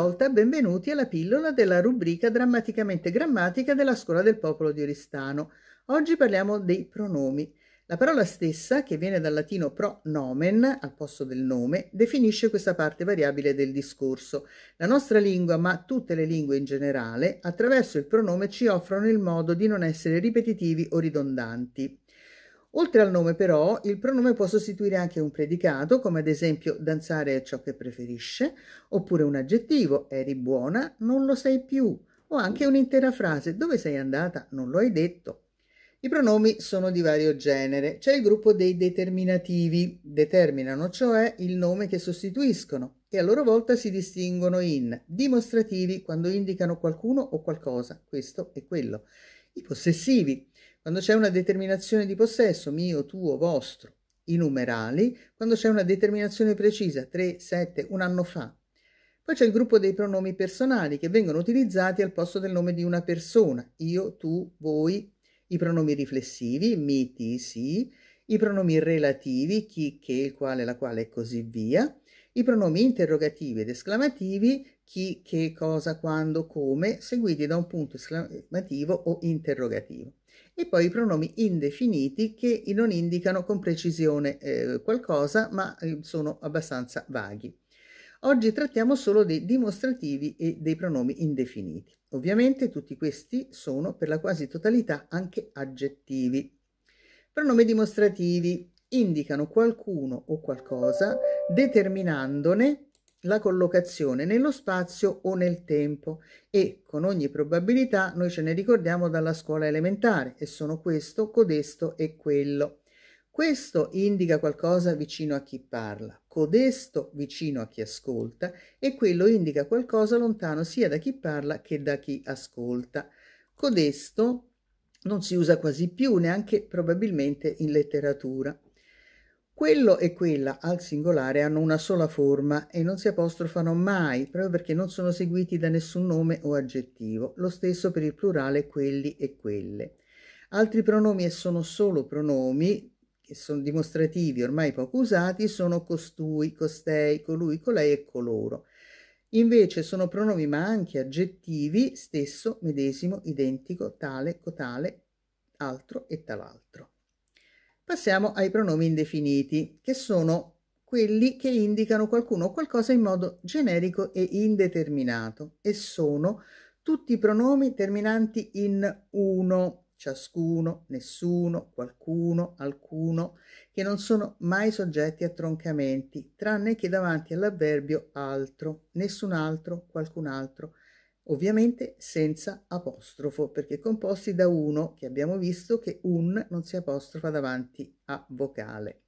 volta benvenuti alla pillola della rubrica Drammaticamente Grammatica della Scuola del Popolo di Oristano. Oggi parliamo dei pronomi. La parola stessa, che viene dal latino pro nomen, al posto del nome, definisce questa parte variabile del discorso. La nostra lingua, ma tutte le lingue in generale, attraverso il pronome ci offrono il modo di non essere ripetitivi o ridondanti. Oltre al nome però, il pronome può sostituire anche un predicato, come ad esempio danzare è ciò che preferisce, oppure un aggettivo, eri buona, non lo sei più, o anche un'intera frase, dove sei andata, non lo hai detto. I pronomi sono di vario genere. C'è il gruppo dei determinativi, determinano cioè il nome che sostituiscono e a loro volta si distinguono in dimostrativi quando indicano qualcuno o qualcosa, questo e quello. I possessivi quando c'è una determinazione di possesso mio, tuo, vostro, i numerali, quando c'è una determinazione precisa, 3, 7, un anno fa. Poi c'è il gruppo dei pronomi personali che vengono utilizzati al posto del nome di una persona, io, tu, voi, i pronomi riflessivi, mi, ti, si, i pronomi relativi, chi, che, il quale, la quale e così via, i pronomi interrogativi ed esclamativi, chi, che, cosa, quando, come, seguiti da un punto esclamativo o interrogativo. E poi i pronomi indefiniti che non indicano con precisione eh, qualcosa, ma eh, sono abbastanza vaghi. Oggi trattiamo solo dei dimostrativi e dei pronomi indefiniti. Ovviamente tutti questi sono per la quasi totalità anche aggettivi. Pronomi dimostrativi indicano qualcuno o qualcosa determinandone la collocazione nello spazio o nel tempo e con ogni probabilità noi ce ne ricordiamo dalla scuola elementare e sono questo, codesto e quello. Questo indica qualcosa vicino a chi parla, codesto vicino a chi ascolta e quello indica qualcosa lontano sia da chi parla che da chi ascolta. Codesto non si usa quasi più, neanche probabilmente in letteratura. Quello e quella al singolare hanno una sola forma e non si apostrofano mai, proprio perché non sono seguiti da nessun nome o aggettivo, lo stesso per il plurale quelli e quelle. Altri pronomi e sono solo pronomi, che sono dimostrativi ormai poco usati, sono costui, costei, colui, colei e coloro. Invece sono pronomi ma anche aggettivi stesso, medesimo, identico, tale, cotale, altro e tal'altro. Passiamo ai pronomi indefiniti, che sono quelli che indicano qualcuno o qualcosa in modo generico e indeterminato e sono tutti i pronomi terminanti in uno ciascuno, nessuno, qualcuno, alcuno, che non sono mai soggetti a troncamenti, tranne che davanti all'avverbio altro, nessun altro, qualcun altro, ovviamente senza apostrofo, perché composti da uno, che abbiamo visto che un non si apostrofa davanti a vocale.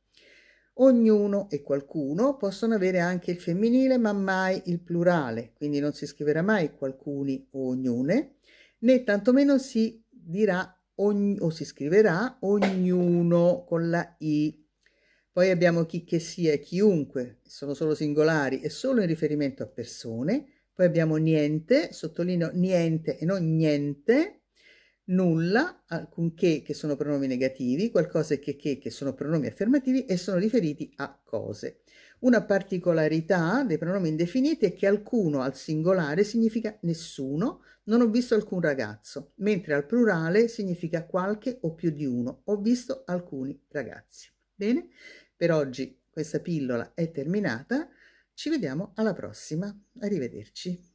Ognuno e qualcuno possono avere anche il femminile, ma mai il plurale, quindi non si scriverà mai qualcuni o ognune, né tantomeno si dirà ogni, o si scriverà ognuno con la I. Poi abbiamo chi che sia e chiunque, sono solo singolari e solo in riferimento a persone. Poi abbiamo niente, sottolineo niente e non niente, nulla, alcunché che sono pronomi negativi, qualcosa che che che sono pronomi affermativi e sono riferiti a cose. Una particolarità dei pronomi indefiniti è che alcuno al singolare significa nessuno, non ho visto alcun ragazzo, mentre al plurale significa qualche o più di uno, ho visto alcuni ragazzi. Bene, per oggi questa pillola è terminata, ci vediamo alla prossima, arrivederci.